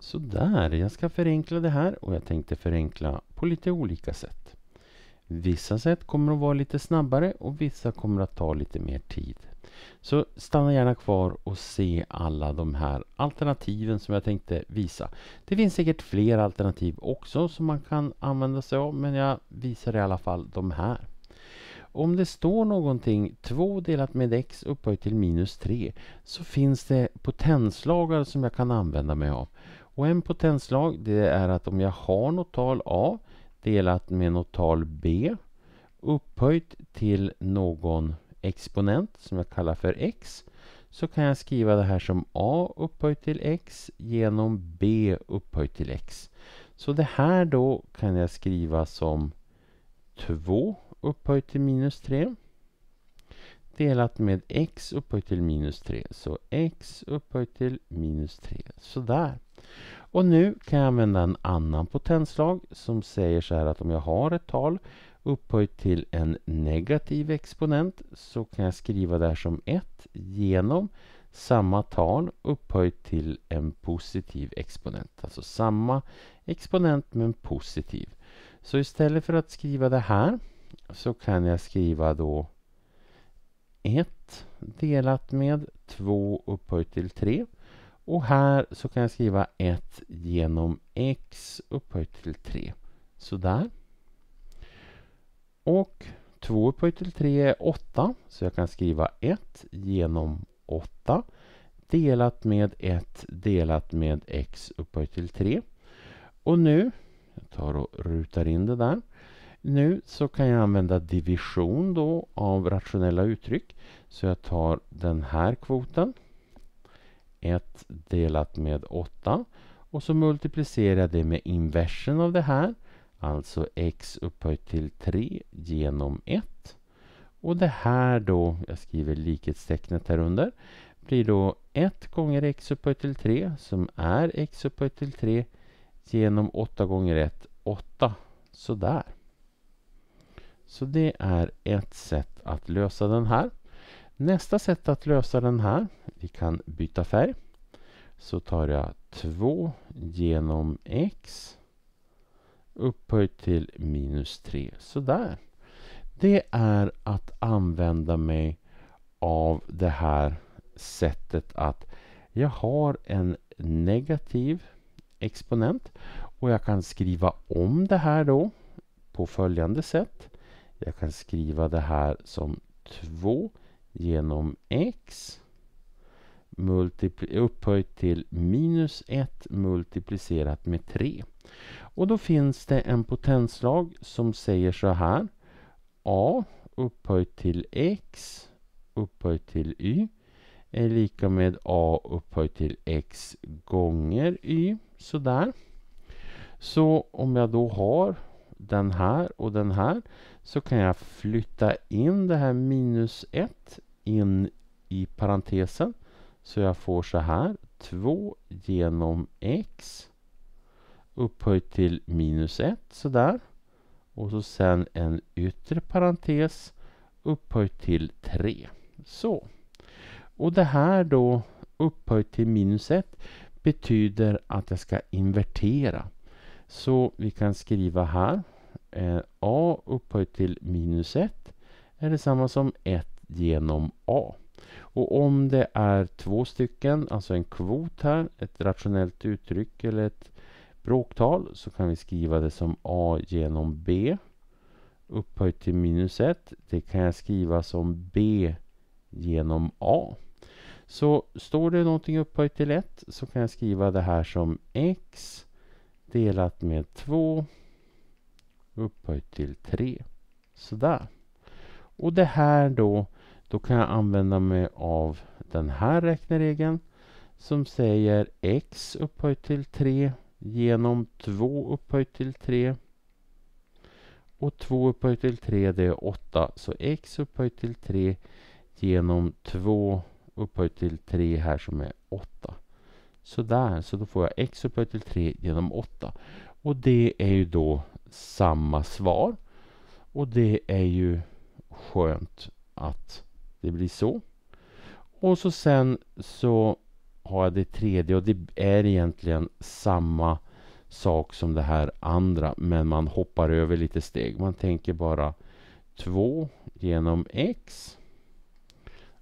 Sådär, jag ska förenkla det här och jag tänkte förenkla på lite olika sätt. Vissa sätt kommer att vara lite snabbare och vissa kommer att ta lite mer tid. Så stanna gärna kvar och se alla de här alternativen som jag tänkte visa. Det finns säkert fler alternativ också som man kan använda sig av men jag visar i alla fall de här. Om det står någonting 2 delat med x upphöjt till minus 3 så finns det potenslagar som jag kan använda mig av. Och en potenslag det är att om jag har något tal A delat med något tal B upphöjt till någon exponent som jag kallar för x så kan jag skriva det här som a upphöjt till x genom b upphöjt till x. Så det här då kan jag skriva som 2 upphöjt till minus 3 delat med x upphöjt till minus 3. Så x upphöjt till minus 3. Sådär. Och nu kan jag använda en annan potenslag som säger så här att om jag har ett tal upphöjt till en negativ exponent så kan jag skriva det här som 1 genom samma tal upphöjt till en positiv exponent. Alltså samma exponent men positiv. Så istället för att skriva det här så kan jag skriva då 1 delat med 2 upphöjt till 3. Och här så kan jag skriva 1 genom x upphöjt till 3. Sådär. Och 2 upphöjt till 3 är 8, så jag kan skriva 1 genom 8 delat med 1 delat med x upphöjt till 3. Och nu, jag tar och rutar in det där, nu så kan jag använda division då av rationella uttryck. Så jag tar den här kvoten. 1 delat med 8. Och så multiplicerar jag det med inversen av det här. Alltså x upphöjt till 3 genom 1. Och det här då, jag skriver likhetstecknet här under, blir då 1 gånger x upphöjt till 3 som är x upphöjt till 3 genom 8 gånger 1, 8. Sådär. Så det är ett sätt att lösa den här. Nästa sätt att lösa den här, vi kan byta färg. Så tar jag 2 genom x upphöjt till minus 3. Sådär. Det är att använda mig av det här sättet att jag har en negativ exponent och jag kan skriva om det här då på följande sätt. Jag kan skriva det här som 2 genom x upphöjt till minus 1 multiplicerat med 3. Och då finns det en potenslag som säger så här. a upphöjt till x upphöjt till y är lika med a upphöjt till x gånger y. Sådär. Så om jag då har den här och den här så kan jag flytta in det här minus 1 in i parentesen så jag får så här 2 genom x upphöjt till minus 1 sådär och så sen en yttre parentes upphöjt till 3. Så. Och det här då upphöjt till minus 1 betyder att jag ska invertera. Så vi kan skriva här Eh, a upphöjt till minus 1 är detsamma som 1 genom a. Och om det är två stycken, alltså en kvot här, ett rationellt uttryck eller ett bråktal så kan vi skriva det som a genom b upphöjt till minus 1. Det kan jag skriva som b genom a. Så står det någonting upphöjt till 1 så kan jag skriva det här som x delat med 2 upphöjt till 3. Sådär. Och det här då, då kan jag använda mig av den här räkneregeln som säger x upphöjt till 3 genom 2 upphöjt till 3. Och 2 upphöjt till 3 det är 8. Så x upphöjt till 3 genom 2 upphöjt till 3 här som är 8. Sådär, så då får jag x upphöjt till 3 genom 8. Och det är ju då samma svar. Och det är ju skönt att det blir så. Och så sen så har jag det tredje och det är egentligen samma sak som det här andra men man hoppar över lite steg. Man tänker bara 2 genom x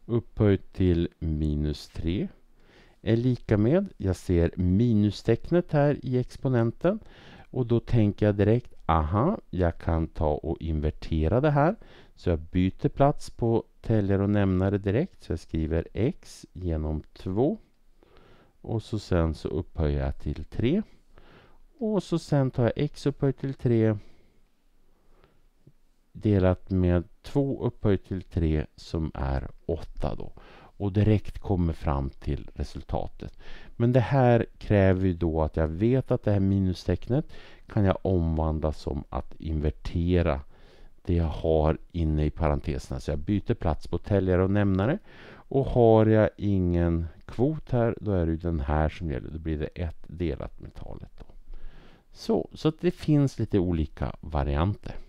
upphöjt till minus 3 är lika med, jag ser minustecknet här i exponenten och då tänker jag direkt aha, jag kan ta och invertera det här. Så jag byter plats på täljare och nämnare direkt. Så jag skriver x genom 2. Och så sen så upphöjer jag till 3. Och så sen tar jag x upphöjt till 3 delat med 2 upphöjt till 3 som är 8 då och direkt kommer fram till resultatet. Men det här kräver ju då att jag vet att det här minustecknet kan jag omvandla som att invertera det jag har inne i parenteserna. Så jag byter plats på täljare och nämnare. Och har jag ingen kvot här, då är det den här som gäller. Då blir det ett delat med talet. Då. Så, så det finns lite olika varianter.